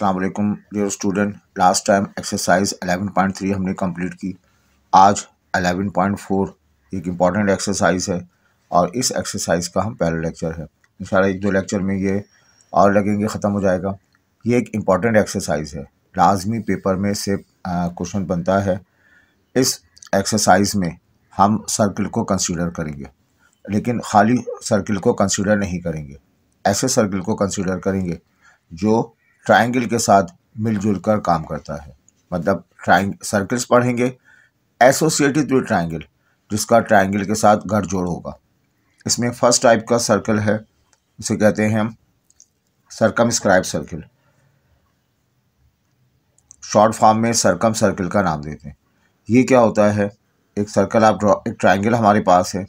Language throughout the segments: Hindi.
Aslam dear student last time exercise 11.3 हमने कंप्लीट की आज 11.4 एक इम्पॉर्टेंट एक्सरसाइज है और इस एक्सरसाइज का हम पहला लेक्चर है इन एक दो लेक्चर में ये और लगेंगे ख़त्म हो जाएगा ये एक इम्पॉर्टेंट एक्सरसाइज है लाजमी पेपर में से क्वेश्चन बनता है इस एक्सरसाइज में हम सर्किल को कंसिडर करेंगे लेकिन खाली सर्किल को कंसिडर नहीं करेंगे ऐसे सर्किल को कंसिडर करेंगे जो ट्राइंगल के साथ मिलजुल कर काम करता है मतलब ट्राइंग सर्कल्स पढ़ेंगे एसोसिएटेड विद ट्रायंगल जिसका ट्राइंगल के साथ घर जोड़ होगा इसमें फर्स्ट टाइप का सर्कल है उसे कहते हैं हम circumscribe circle short form में सरकम सर्कल का नाम देते हैं ये क्या होता है एक सर्कल आप ड्रॉ एक ट्राइंगल हमारे पास है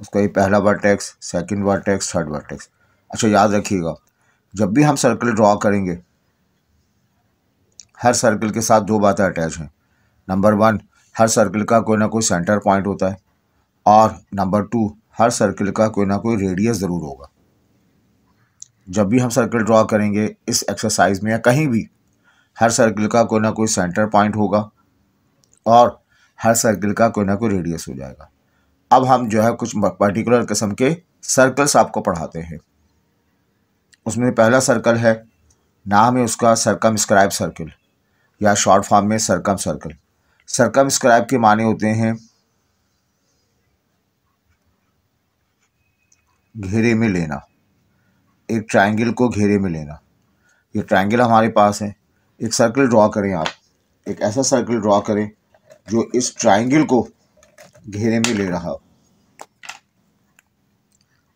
उसका ये पहला vertex second vertex third vertex अच्छा याद रखिएगा जब भी हम सर्कल ड्रॉ करेंगे हर सर्कल के साथ दो बातें अटैच हैं नंबर वन हर सर्कल का कोई ना कोई सेंटर पॉइंट होता है और नंबर टू हर सर्कल का कोई ना कोई रेडियस ज़रूर होगा जब भी हम सर्कल ड्रॉ करेंगे इस एक्सरसाइज में या कहीं भी हर सर्कल का कोई ना कोई सेंटर पॉइंट होगा और हर सर्कल का कोई ना कोई रेडियस हो जाएगा अब हम जो है कुछ पर्टिकुलर किस्म के सर्कल्स आपको पढ़ाते हैं उसमें पहला सर्कल है नाम है उसका सरकम स्क्राइब सर्कल या शॉर्ट फॉर्म में सरकम सर्कल सरकम स्क्राइब के माने होते हैं घेरे में लेना एक ट्रायंगल को घेरे में लेना ये ट्रायंगल हमारे पास है एक सर्कल ड्रॉ करें आप एक ऐसा सर्कल ड्रॉ करें जो इस ट्रायंगल को घेरे में ले रहा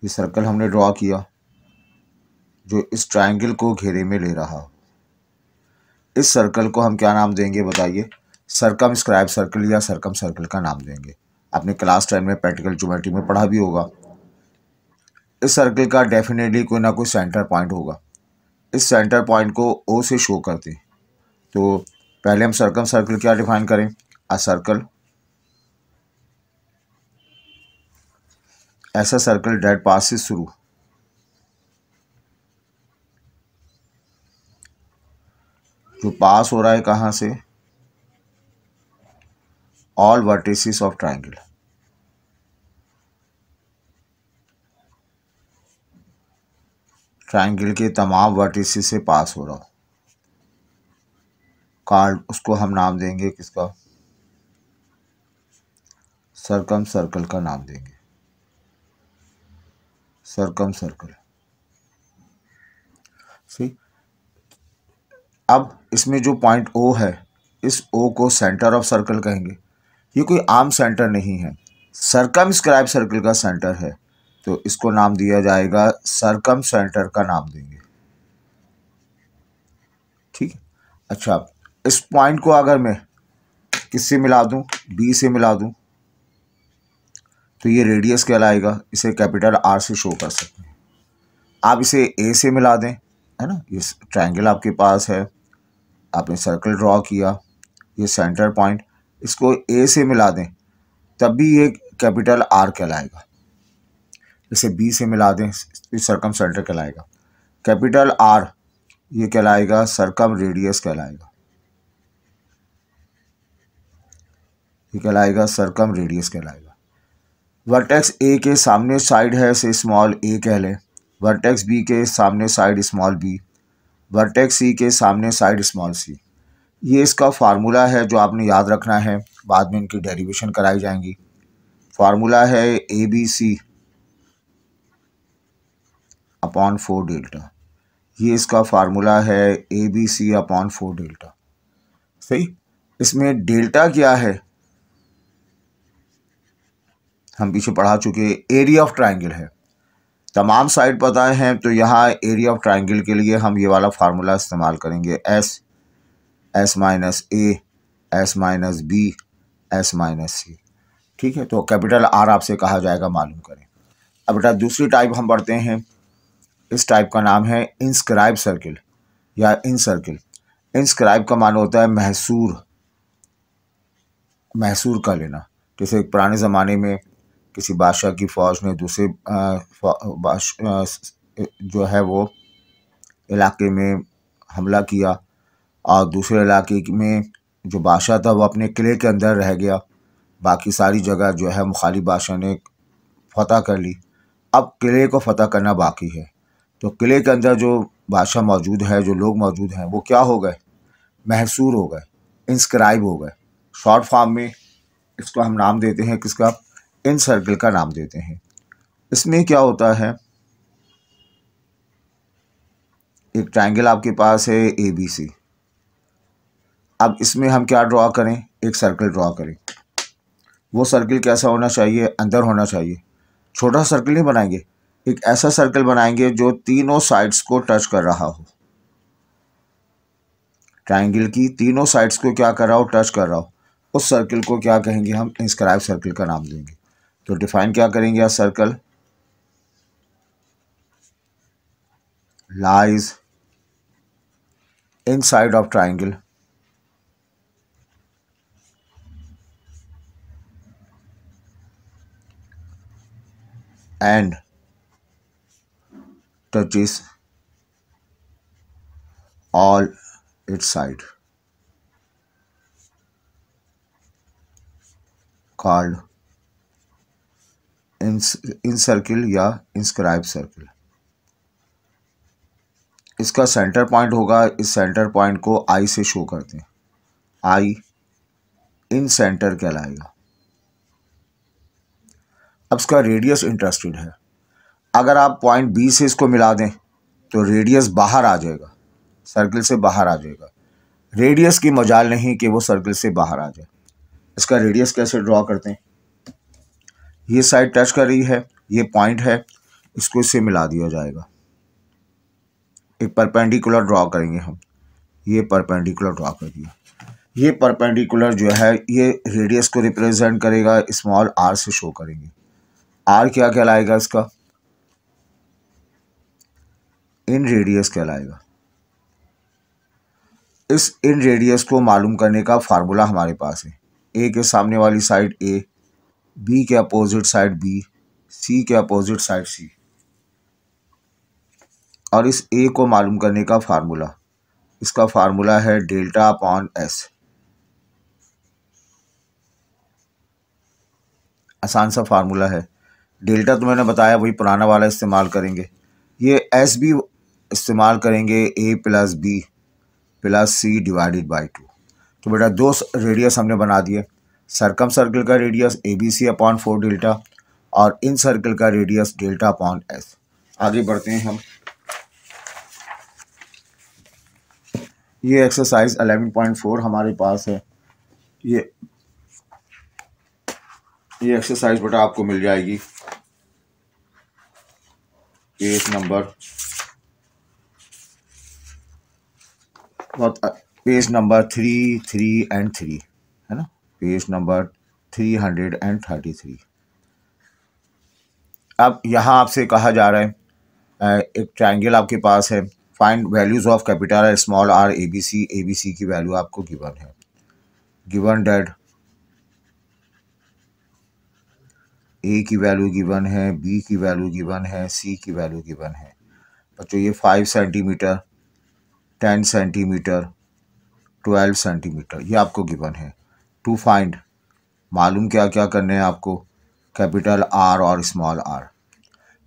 ये सर्कल हमने ड्रॉ किया जो इस ट्राइंगल को घेरे में ले रहा हो इस सर्कल को हम क्या नाम देंगे बताइए सरकम स्क्राइब सर्कल या सरकम सर्कल का नाम देंगे आपने क्लास टेन में प्रैक्टिकल ज्योमेट्री में पढ़ा भी होगा इस सर्कल का डेफिनेटली कोई ना कोई सेंटर पॉइंट होगा इस सेंटर पॉइंट को ओ से शो करते हैं तो पहले हम सर्कम सर्कल क्या डिफाइन करें अ सर्कल ऐसा सर्कल डेड पास से शुरू जो पास हो रहा है कहाँ से all vertices of triangle triangle के तमाम वर्टिसिस से पास हो रहा हो कार्ड उसको हम नाम देंगे किसका सरकम सर्कल का नाम देंगे सरकम सर्कल ठीक अब इसमें जो पॉइंट ओ है इस ओ को सेंटर ऑफ सर्कल कहेंगे ये कोई आम सेंटर नहीं है सरकम स्क्राइब सर्कल का सेंटर है तो इसको नाम दिया जाएगा सरकम सेंटर का नाम देंगे ठीक अच्छा इस पॉइंट को अगर मैं किससे मिला दूं बी से मिला दूं तो ये रेडियस कहलाएगा इसे कैपिटल आर से शो कर सकते हैं आप इसे ए से मिला दें है ना ये ट्रायंगल आपके पास है आपने सर्कल ड्रॉ किया ये सेंटर पॉइंट इसको ए से मिला दें तब भी ये कैपिटल आर कहलाएगा इसे बी से मिला दें सरकम सर्कम सेंटर कहलाएगा कैपिटल आर ये कहलाएगा सर्कम रेडियस कहलाएगा ये कहलाएगा सर्कम रेडियस कहलाएगा वर्टेक्स ए के सामने साइड है इसे स्मॉल ए कह लें वर्टेक्स बी के सामने side small B vertex C के सामने साइड स्मॉल सी ये इसका फार्मूला है जो आपने याद रखना है बाद में इनकी डेरिवेशन कराई जाएंगी फार्मूला है A B C upon four delta ये इसका फार्मूला है A B C upon four delta सही इसमें डेल्टा क्या है हम पीछे पढ़ा चुके एरिया ऑफ ट्राइंगल है तमाम साइड पता हैं तो यहाँ एरिया ऑफ ट्राइंगल के लिए हम ये वाला फार्मूला इस्तेमाल करेंगे S S minus A S minus B S minus C ठीक है तो कैपिटल आर आपसे कहा जाएगा मालूम करें अब बेटा दूसरी टाइप हम पढ़ते हैं इस टाइप का नाम है इंस्क्राइब सर्किल या इन सर्किल इंस्क्राइब का मान होता है महसूर महसूर का लेना जैसे पुराने ज़माने में किसी बादशाह की फ़ौज ने दूसरे जो है वो इलाके में हमला किया और दूसरे इलाके में जो बादशाह था वो अपने किले के अंदर रह गया बाकी सारी जगह जो है मुखालिफ बादशाह ने फतह कर ली अब किले को फतह करना बाकी है तो किले के अंदर जो बादशाह मौजूद है जो लोग मौजूद हैं वो क्या हो गए महसूर हो गए इंस्क्राइब हो गए शॉर्ट फॉर्म में इसको हम नाम देते हैं किसका इन सर्कल का नाम देते हैं इसमें क्या होता है एक ट्रायंगल आपके पास है ए बी सी अब इसमें हम क्या ड्रॉ करें एक सर्कल ड्रॉ करें वो सर्कल कैसा होना चाहिए अंदर होना चाहिए छोटा सर्कल नहीं बनाएंगे एक ऐसा सर्कल बनाएंगे जो तीनों साइड्स को टच कर रहा हो ट्रायंगल की तीनों साइड्स को क्या कर रहा हो टच कर रहा हो उस सर्कल को क्या कहेंगे हम इंस्क्राइब सर्कल का नाम देंगे तो डिफाइन क्या करेंगे आप circle lies inside of triangle touch is all it side called incircle या इंस्क्राइब सर्किल इसका सेंटर पॉइंट होगा इस सेंटर पॉइंट को आई से शो करते हैं आई इन सेंटर कहलाएगा अब इसका रेडियस इंटरेस्टेड है अगर आप पॉइंट बी से इसको मिला दें तो रेडियस बाहर आ जाएगा सर्किल से बाहर आ जाएगा रेडियस की मजाल नहीं कि वो सर्किल से बाहर आ जाए इसका रेडियस कैसे ड्रॉ करते हैं ये साइड टच कर रही है ये पॉइंट है इसको इससे मिला दिया जाएगा एक परपेंडिकुलर ड्रॉ करेंगे हम ये परपेंडिकुलर ड्रॉ कर दिया ये परपेंडिकुलर जो है ये रेडियस को रिप्रेजेंट करेगा स्मॉल आर से शो करेंगे आर क्या कहलाएगा इसका इन रेडियस कहलाएगा इस इन रेडियस को मालूम करने का फार्मूला हमारे पास है ए के सामने वाली साइड ए बी के अपोजिट साइड बी सी के अपोजिट साइड सी और इस ए को मालूम करने का फार्मूला इसका फार्मूला है डेल्टा अपॉन एस आसान सा फार्मूला है डेल्टा तो मैंने बताया वही पुराना वाला इस्तेमाल करेंगे ये एस भी इस्तेमाल करेंगे A plus B plus C divided by two तो बेटा दो रेडियस हमने बना दिए सरकम सर्कल का radius A B C upon four delta और इन सर्कल का रेडियस डेल्टा अपॉन एस आगे बढ़ते हैं हम ये एक्सरसाइज 11.4 हमारे पास है ये ये एक्सरसाइज बेटा आपको मिल जाएगी page number page number three three and three है ना page number three hundred and thirty three अब यहाँ आपसे कहा जा रहा है एक ट्रायंगल आपके पास है find values of capital small R A B C A B C की वैल्यू आपको गिवन है गिवन डेट ए की वैल्यू गिवन है बी की वैल्यू गिवन है सी की वैल्यू गिवन है बच्चों ये five centimetre ten centimetre twelve centimetre ये आपको गिवन है टू फाइंड मालूम क्या क्या करने हैं आपको कैपिटल आर और स्मॉल आर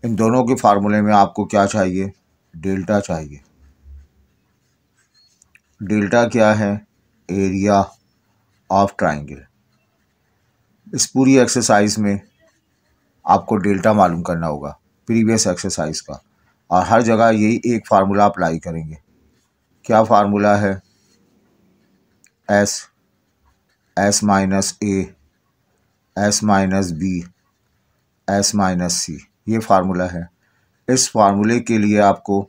इन दोनों के फार्मूले में आपको क्या चाहिए डेल्टा चाहिए डेल्टा क्या है एरिया ऑफ ट्राइंगल इस पूरी एक्सरसाइज में आपको डेल्टा मालूम करना होगा प्रीवियस एक्सरसाइज का और हर जगह यही एक फार्मूला अप्लाई करेंगे क्या फार्मूला है S S minus A S minus B S minus C ये फार्मूला है इस फार्मूले के लिए आपको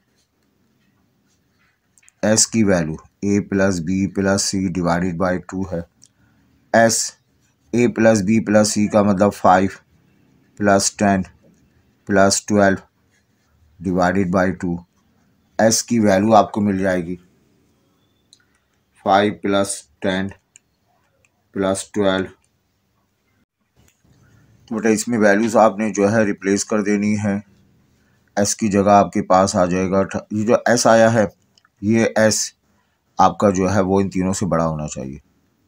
एस की value A plus B plus C divided by two है S A plus B plus C का मतलब five plus ten plus twelve divided by two S की वैल्यू आपको मिल जाएगी five plus ten plus twelve तो बेटा इसमें वैल्यूज़ आपने जो है रिप्लेस कर देनी है एस की जगह आपके पास आ जाएगा ये जो एस आया है ये एस आपका जो है वो इन तीनों से बड़ा होना चाहिए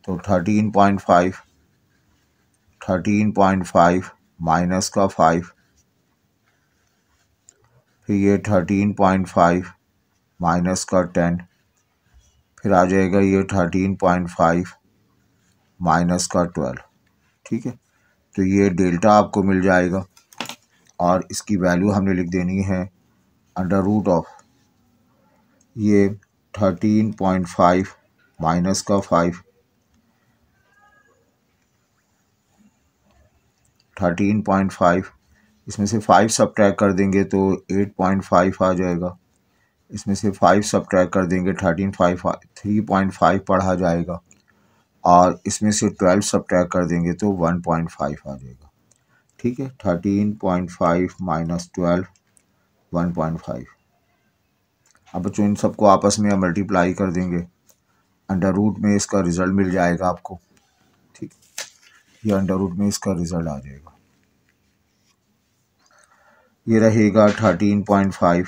तो thirteen point five thirteen point five minus का फाइव फिर ये थर्टीन पॉइंट फाइव माइनस का टेन फिर आ जाएगा ये थर्टीन पॉइंट फाइव माइनस का ट्वेल्व ठीक है तो ये डेल्टा आपको मिल जाएगा और इसकी वैल्यू हमने लिख देनी है अंडर रूट ऑफ ये थर्टीन पॉइंट फाइव माइनस का फाइव थर्टीन पॉइंट फाइव इसमें से फाइव सब कर देंगे तो एट पॉइंट फाइव आ जाएगा इसमें से फाइव सब कर देंगे thirteen five three point five पढ़ा जाएगा और इसमें से ट्वेल्व सब कर देंगे तो वन पॉइंट फाइव आ जाएगा ठीक है thirteen point five minus twelve one point five अब बच्चों इन सबको आपस में मल्टीप्लाई कर देंगे अंडर रूट में इसका रिज़ल्ट मिल जाएगा आपको ठीक ये अंडर रूट में इसका रिज़ल्ट आ जाएगा ये रहेगा thirteen point five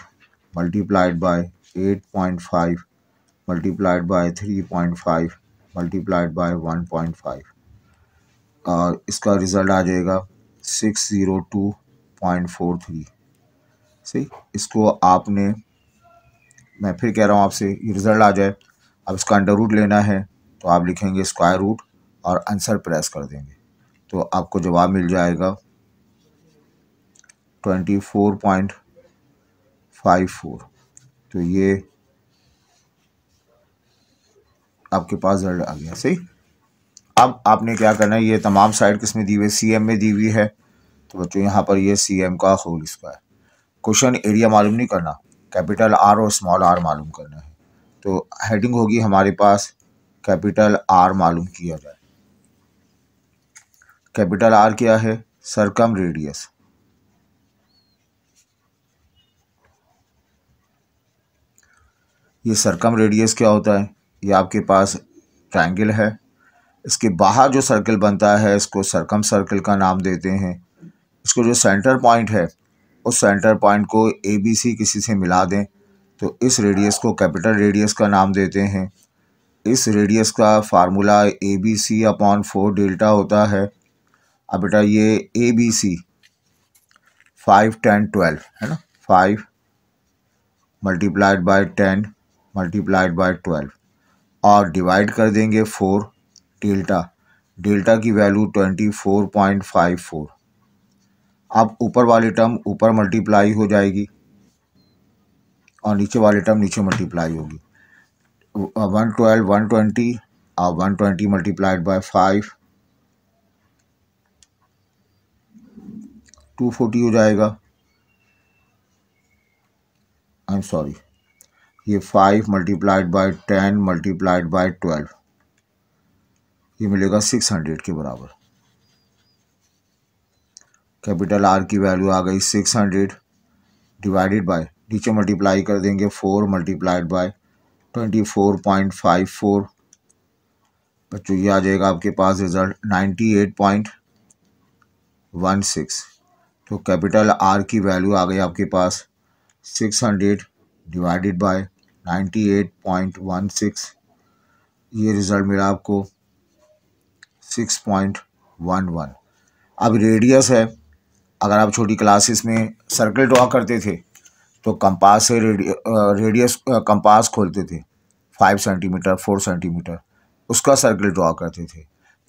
multiplied by eight point five multiplied by three point five multiplied by one point five और इसका रिज़ल्ट आ जाएगा six zero two point four three सही इसको आपने मैं फिर कह रहा हूँ आपसे ये रिज़ल्ट आ जाए अब इसका अंडर रूट लेना है तो आप लिखेंगे स्क्वायर रूट और आंसर प्रेस कर देंगे तो आपको जवाब मिल जाएगा twenty four point five four तो ये आपके पास रिजल्ट आ गया सही अब आपने क्या करना है ये तमाम साइड किसमें दी हुई है सी एम में दी हुई है तो बच्चों यहाँ पर ये सी एम का होल स्क्वायर क्वेश्चन एरिया मालूम नहीं करना कैपिटल आर और स्मॉल आर मालूम करना है तो हेडिंग होगी हमारे पास कैपिटल आर मालूम किया जाए कैपिटल आर क्या है सरकम रेडियस ये सरकम रेडियस क्या होता है ये आपके पास ट्रायंगल है इसके बाहर जो सर्कल बनता है इसको सरकम सर्कल का नाम देते हैं इसको जो सेंटर पॉइंट है उस सेंटर पॉइंट को ए बी सी किसी से मिला दें तो इस रेडियस को कैपिटल रेडियस का नाम देते हैं इस रेडियस का formula A B C upon four delta होता है अब बेटा ये A B C five ten twelve है ना five multiplied by ten multiplied by twelve और डिवाइड कर देंगे फोर डेल्टा डेल्टा की value twenty four point five four अब ऊपर वाली टर्म ऊपर मल्टीप्लाई हो जाएगी और नीचे वाली टर्म नीचे मल्टीप्लाई होगी वन ट्वेल्व वन ट्वेंटी और one twenty multiplied by five two forty हो जाएगा आई एम सॉरी ये five multiplied by ten multiplied by twelve ये मिलेगा सिक्स हंड्रेड के बराबर कैपिटल आर की वैल्यू आ गई सिक्स हंड्रेड डिवाइडेड बाय नीचे मल्टीप्लाई कर देंगे four multiplied by twenty four point five four बच्चों ये आ जाएगा आपके पास result ninety eight point one six तो कैपिटल आर की वैल्यू आ गई आपके पास सिक्स हंड्रेड डिवाइडेड बाय 98.16 ये रिज़ल्ट मिला आपको 6.11 अब रेडियस है अगर आप छोटी क्लासेस में सर्कल ड्रॉ करते थे तो कंपास से रेडियस रेडियस कंपास खोलते थे फाइव सेंटीमीटर फोर सेंटीमीटर उसका सर्कल ड्रॉ करते थे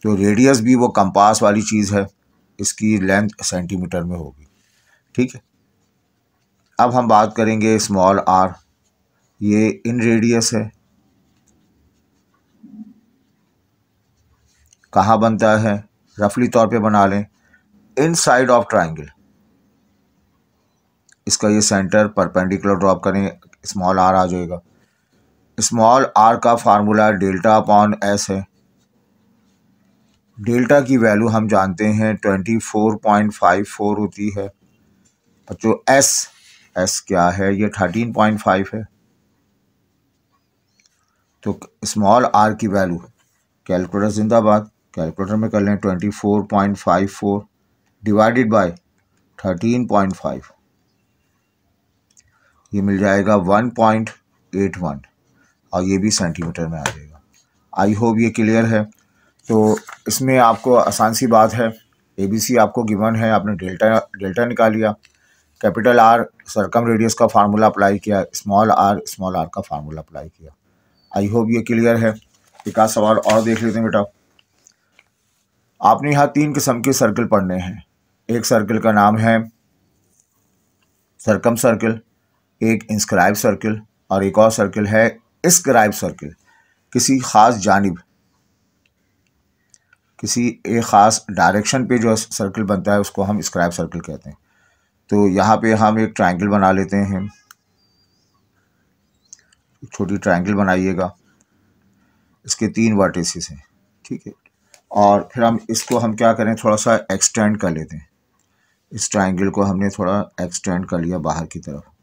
तो रेडियस भी वो कंपास वाली चीज़ है इसकी लेंथ सेंटीमीटर में होगी ठीक है अब हम बात करेंगे स्मॉल आर ये इन रेडियस है कहाँ बनता है रफली तौर पे बना लें इन साइड ऑफ ट्राइंगल इसका ये सेंटर परपेंडिकुलर ड्रॉप करें स्मॉल आर आ जाएगा स्मॉल आर का फार्मूला डेल्टा अपॉन एस है डेल्टा की वैल्यू हम जानते हैं twenty four point five four होती है बच्चों एस एस क्या है ये थर्टीन पॉइंट फाइव है तो स्मॉल आर की वैल्यू कैलकुलेटर जिंदाबाद कैलकुलेटर में कर लें twenty four point five four divided by thirteen point five ये मिल जाएगा वन पॉइंट एट वन और ये भी सेंटीमीटर में आ जाएगा आई होप ये क्लियर है तो इसमें आपको आसान सी बात है ए बी सी आपको गिवन है आपने डेल्टा डेल्टा निकाल लिया कैपिटल आर सरकम रेडियस का फार्मूला अप्लाई किया स्मॉल आर स्मॉल आर का फार्मूला अप्लाई किया आई होप ये क्लियर है एक आज सवाल और देख लेते हैं बेटा आपने यहाँ तीन किस्म के सर्कल पढ़ने हैं एक सर्कल का नाम है सरकम सर्कल एक इंस्क्राइब सर्कल और एक और सर्कल है इसक्राइब सर्कल किसी ख़ास जानब किसी एक ख़ास डायरेक्शन पे जो सर्कल बनता है उसको हम स्क्राइब सर्कल कहते हैं तो यहाँ पे हम एक ट्रायंगल बना लेते हैं छोटी ट्रायंगल बनाइएगा इसके तीन वर्टिसेस हैं ठीक है और फिर हम इसको हम क्या करें थोड़ा सा एक्सटेंड कर लेते हैं इस ट्रायंगल को हमने थोड़ा एक्सटेंड कर लिया बाहर की तरफ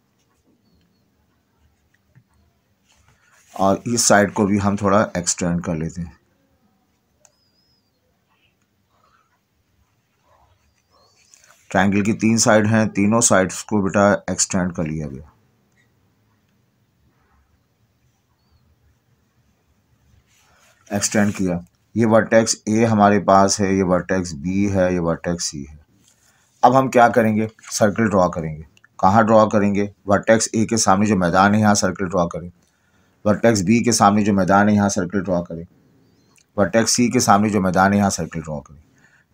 और इस साइड को भी हम थोड़ा एक्सटेंड कर लेते हैं ट्रायंगल की तीन साइड हैं तीनों साइड्स को बेटा एक्सटेंड कर लिया गया एक्सटेंड किया ये वर्टेक्स ए हमारे पास है ये वर्टेक्स बी है ये वर्टेक्स सी है अब हम क्या करेंगे सर्कल ड्रॉ करेंगे कहाँ ड्रॉ करेंगे वर्टेक्स ए के सामने जो मैदान है यहाँ सर्कल ड्रॉ करें वर्टेक्स बी के सामने जो मैदान है यहाँ सर्कल ड्रॉ करें वर्टेक्स सी के सामने जो मैदान है यहाँ सर्कल ड्रॉ करें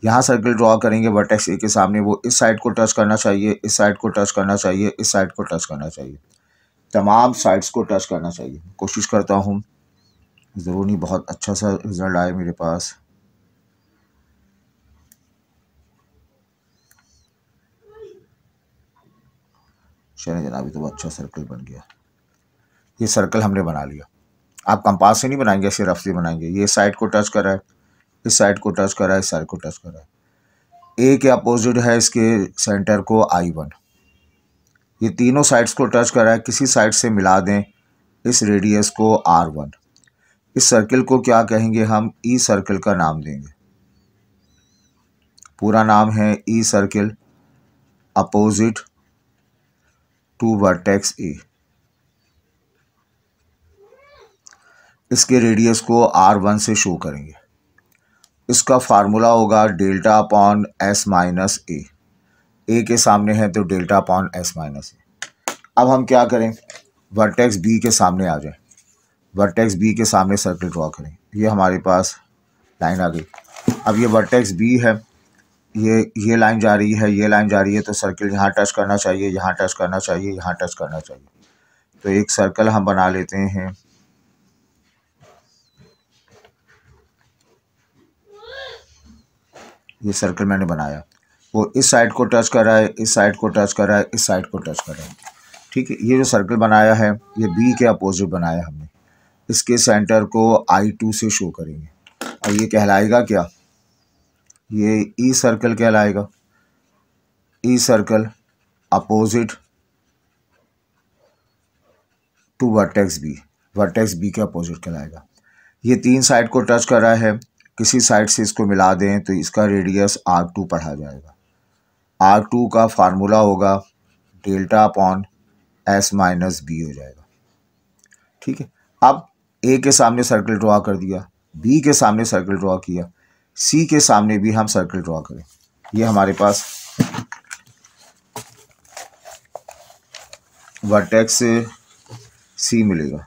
यहाँ सर्कल ड्रॉ करेंगे वर्टेक्स ए के सामने वो इस साइड को टच करना चाहिए इस साइड को टच करना चाहिए इस साइड को टच करना चाहिए तमाम साइड्स को टच करना चाहिए कोशिश करता हूँ ज़रूर नहीं बहुत अच्छा सा रिज़ल्ट आया मेरे पास चले जनाब ये तो अच्छा सर्कल बन गया ये सर्कल हमने बना लिया आप कंपास से नहीं बनाएंगे ऐसे से बनाएंगे ये साइड को टच करा है इस साइड को टच करा है इस साइड को टच करा है ए के अपोजिट है इसके सेंटर को आई वन ये तीनों साइड्स को टच करा है किसी साइड से मिला दें इस रेडियस को आर वन इस सर्कल को क्या कहेंगे हम ई e सर्कल का नाम देंगे पूरा नाम है E circle opposite to vertex A इसके रेडियस को आर वन से शो करेंगे इसका फार्मूला होगा delta upon S minus A A के सामने है तो delta upon S minus A अब हम क्या करें वर्टेक्स बी के सामने आ जाए वर्टेक्स बी के सामने सर्कल ड्रॉ करें ये हमारे पास लाइन आ गई अब ये वर्टेक्स बी है ये ये लाइन जा रही है ये लाइन जा रही है तो सर्कल यहाँ टच करना चाहिए यहाँ टच करना चाहिए यहाँ टच करना चाहिए तो एक सर्कल हम बना लेते हैं ये सर्कल मैंने बनाया वो इस साइड को टच कर रहा है इस साइड को टच कर रहा है इस साइड को टच कर रहा है ठीक है ये जो सर्कल बनाया है ये बी के अपोजिट बनाया हमने इसके सेंटर को आई टू से शो करेंगे और ये कहलाएगा क्या ये ई e सर्कल कहलाएगा E circle opposite to vertex B vertex B के अपोजिट कहलाएगा ये तीन साइड को टच कर रहा है किसी साइड से इसको मिला दें तो इसका रेडियस आर टू पढ़ा जाएगा आर टू का फार्मूला होगा delta upon S minus B हो जाएगा ठीक है अब ए के सामने सर्कल ड्रा कर दिया बी के सामने सर्कल ड्रा किया सी के सामने भी हम सर्कल ड्रा करें ये हमारे पास वर्टेक्स सी मिलेगा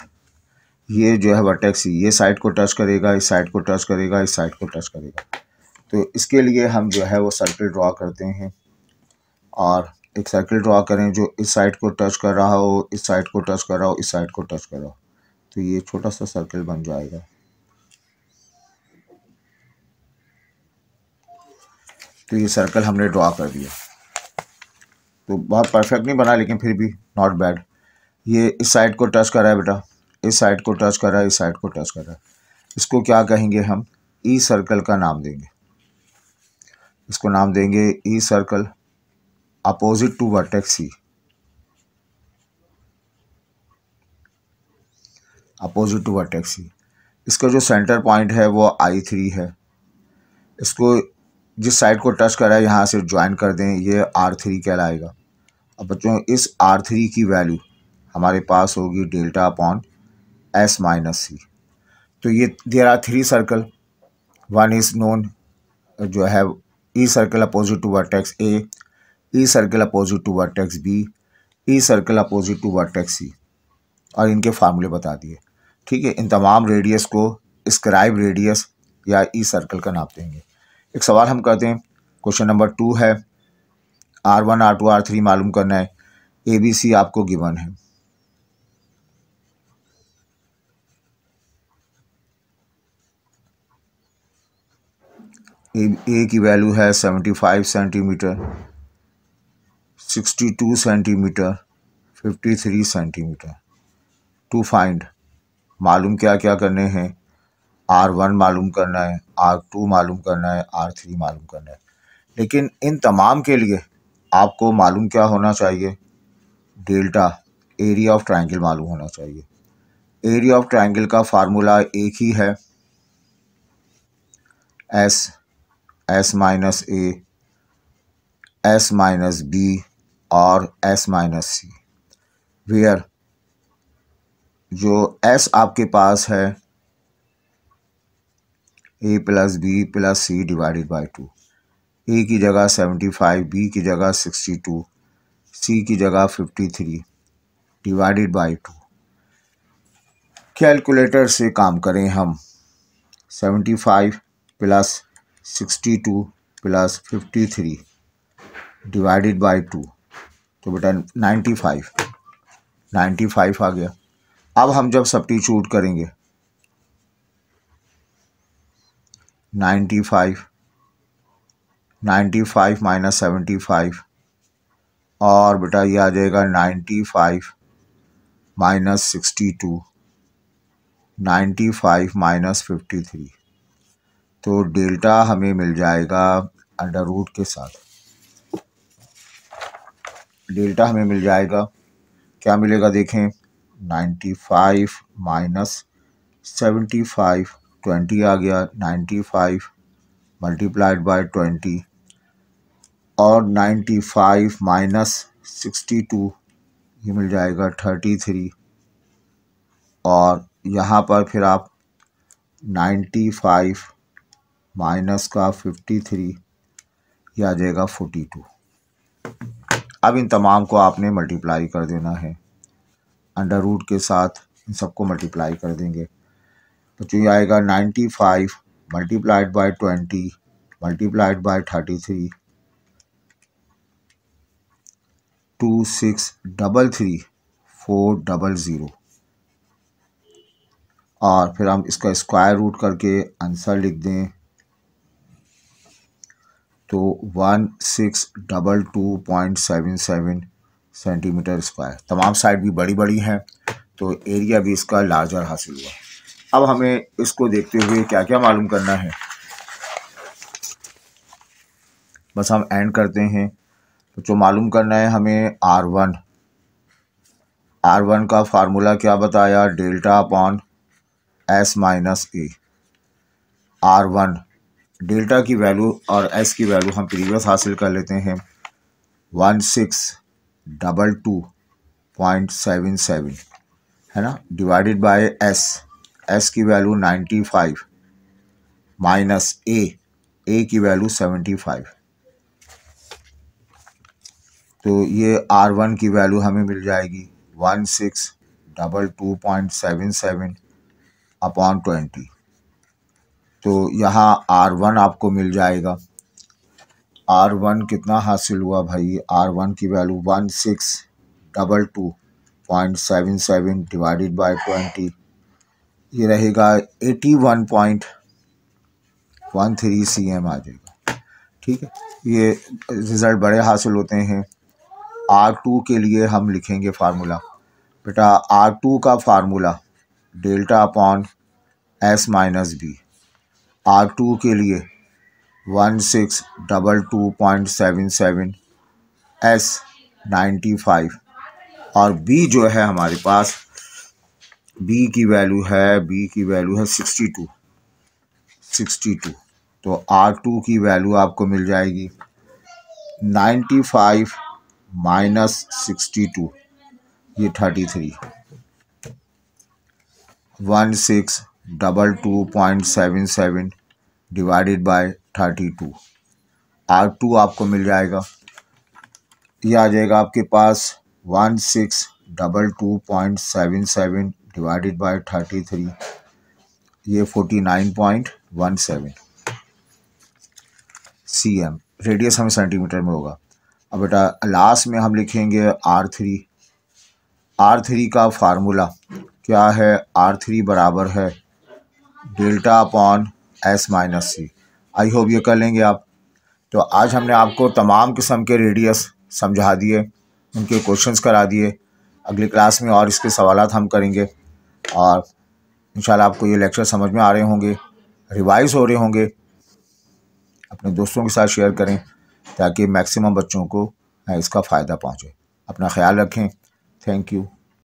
ये जो है वर्टेक्स सी ये साइड को टच करेगा इस साइड को टच करेगा इस साइड को टच करेगा तो इसके लिए हम जो है वो सर्कल ड्रा करते हैं और एक सर्कल ड्रा करें जो इस साइड को टच कर रहा हो इस साइड को टच कर रहा हो इस साइड को टच कर रहा हो तो ये छोटा सा सर्कल बन जाएगा तो ये सर्कल हमने ड्रा कर दिया तो बहुत परफेक्ट नहीं बना लेकिन फिर भी नॉट बैड ये इस साइड को टच करा है बेटा इस साइड को टच करा है इस साइड को टच करा है इसको क्या कहेंगे हम ई e सर्कल का नाम देंगे इसको नाम देंगे E circle opposite to vertex C opposite to vertex ही इसका जो सेंटर पॉइंट है वो आई थ्री है इसको जिस साइड को टच करा है यहाँ से ज्वाइन कर दें ये आर थ्री कहलाएगा अब बच्चों इस आर थ्री की वैल्यू हमारे पास होगी delta upon S minus C तो ये there are three circle one is known जो है E circle opposite to vertex A E circle opposite to vertex B E circle opposite to vertex C और इनके फार्मूले बता दिए ठीक है इन तमाम रेडियस को स्क्राइब रेडियस या ई सर्कल का नाप देंगे एक सवाल हम करते हैं क्वेश्चन नंबर टू है R one R two R three मालूम करना है ए बी सी आपको गिवन है ए, की वैल्यू है seventy five centimetre sixty two centimetre fifty three centimetre to find मालूम क्या क्या करने हैं आर वन मालूम करना है आर टू मालूम करना है आर थ्री मालूम करना है लेकिन इन तमाम के लिए आपको मालूम क्या होना चाहिए डेल्टा एरिया ऑफ ट्राइंगल मालूम होना चाहिए एरिया ऑफ ट्राइंगल का फार्मूला एक ही है S S minus A S minus B और एस माइनस सी वेयर जो एस आपके पास है A plus B plus C divided by two A की जगह सेवेंटी फाइव बी की जगह सिक्सटी टू सी की जगह fifty three divided by two calculator से काम करें हम seventy five plus sixty two plus fifty three divided by two तो बेटा नाइन्टी फाइव नाइन्टी फाइव आ गया अब हम जब सब्टीट्यूट करेंगे 95 95 माइनस सेवेंटी फाइव और बेटा ये आ जाएगा 95 minus sixty two ninety five minus fifty three तो डेल्टा हमें मिल जाएगा अंडर रूट के साथ डेल्टा हमें मिल जाएगा क्या मिलेगा देखें ninety five minus seventy five twenty आ गया ninety five multiplied by twenty और ninety five minus sixty two ये मिल जाएगा थर्टी थ्री और यहाँ पर फिर आप नाइन्टी फाइव माइनस का फिफ्टी थ्री ये आ जाएगा फोर्टी टू अब इन तमाम को आपने मल्टीप्लाई कर देना है अंडर रूट के साथ इन सबको मल्टीप्लाई कर देंगे तो चूँकि आएगा ninety five multiplied by twenty multiplied by thirty three two six double three four double zero और फिर हम इसका स्क्वायर रूट करके आंसर लिख दें तो one six double two point seven seven centimetre square तमाम साइड भी बड़ी बड़ी हैं तो एरिया भी इसका लार्जर हासिल हुआ अब हमें इसको देखते हुए क्या क्या मालूम करना है बस हम एंड करते हैं तो जो मालूम करना है हमें आर वन आर वन का फार्मूला क्या बताया delta upon S minus A R one delta की वैल्यू और एस की वैल्यू हम प्रीवियस हासिल कर लेते हैं one six double two point seven seven है ना डिवाइडेड बाय एस एस की value ninety five minus A A की वैल्यू सेवेंटी फाइव तो ये आर वन की वैल्यू हमें मिल जाएगी one six double two point seven seven upon twenty तो यहाँ आर वन आपको मिल जाएगा आर वन कितना हासिल हुआ भाई आर वन की value one six double two point seven seven divided by twenty ये रहेगा eighty one point one three C M आ जाएगा ठीक है ये रिज़ल्ट बड़े हासिल होते हैं आर टू के लिए हम लिखेंगे फार्मूला बेटा आर टू का formula delta upon S minus B R two के लिए one six double two point seven seven S ninety five और बी जो है हमारे पास बी की वैल्यू है बी की वैल्यू है सिक्सटी टू सिक्सटी टू तो आर टू की वैल्यू आपको मिल जाएगी ninety five minus sixty two ये thirty three one six double two point seven seven divided by thirty two R two आपको मिल जाएगा ये आ जाएगा आपके पास one six double two point seven seven divided by thirty three ये forty nine point one seven C M radius हमें सेंटीमीटर में होगा अब बेटा लास्ट में हम लिखेंगे आर थ्री आर थ्री का फार्मूला क्या है आर थ्री बराबर है delta upon S minus C I hope ये कर लेंगे आप तो आज हमने आपको तमाम किस्म के रेडियस समझा दिए उनके क्वेश्चंस करा दिए अगली क्लास में और इसके सवाल हम करेंगे और इन आपको ये लेक्चर समझ में आ रहे होंगे रिवाइज हो रहे होंगे अपने दोस्तों के साथ शेयर करें ताकि मैक्सिमम बच्चों को इसका फ़ायदा पहुंचे अपना ख्याल रखें थैंक यू